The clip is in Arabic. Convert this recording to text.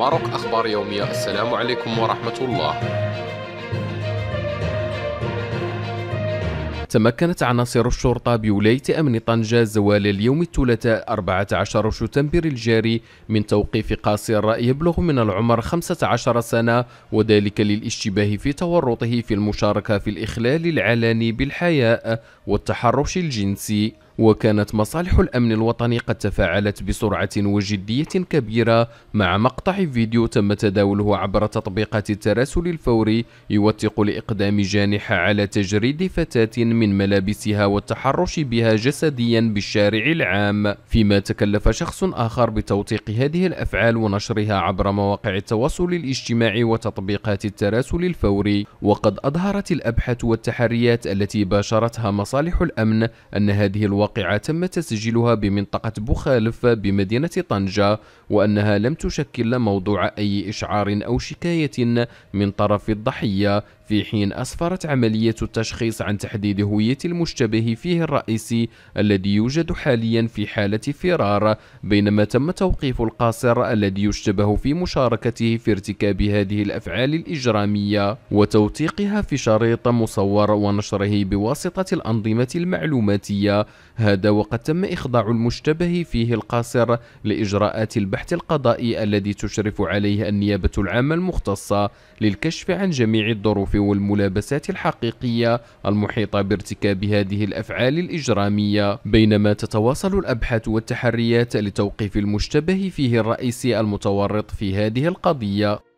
ماروك أخبار يومية السلام عليكم ورحمة الله تمكنت عناصر الشرطة بولاية أمن طنجة زوال اليوم الثلاثاء 14 شتنبر الجاري من توقيف قاصر يبلغ من العمر 15 سنة وذلك للاشتباه في تورطه في المشاركة في الإخلال العلني بالحياء والتحرش الجنسي وكانت مصالح الأمن الوطني قد تفاعلت بسرعة وجدية كبيرة مع مقطع فيديو تم تداوله عبر تطبيقات التراسل الفوري يوثق لإقدام جانحة على تجريد فتاة من ملابسها والتحرش بها جسديا بالشارع العام فيما تكلف شخص آخر بتوثيق هذه الأفعال ونشرها عبر مواقع التواصل الاجتماعي وتطبيقات التراسل الفوري وقد أظهرت الأبحاث والتحريات التي باشرتها مصالح الأمن أن هذه الو... واقعة تم تسجيلها بمنطقة بوخالف بمدينة طنجة وأنها لم تشكل موضوع أي إشعار أو شكاية من طرف الضحية في حين أسفرت عملية التشخيص عن تحديد هوية المشتبه فيه الرئيسي الذي يوجد حاليا في حالة فرار بينما تم توقيف القاصر الذي يشتبه في مشاركته في ارتكاب هذه الأفعال الإجرامية وتوثيقها في شريط مصور ونشره بواسطة الأنظمة المعلوماتية هذا وقد تم إخضاع المشتبه فيه القاصر لإجراءات البحث القضائي الذي تشرف عليه النيابة العامة المختصة للكشف عن جميع الظروف والملابسات الحقيقية المحيطة بارتكاب هذه الأفعال الإجرامية بينما تتواصل الأبحاث والتحريات لتوقيف المشتبه فيه الرئيسي المتورط في هذه القضية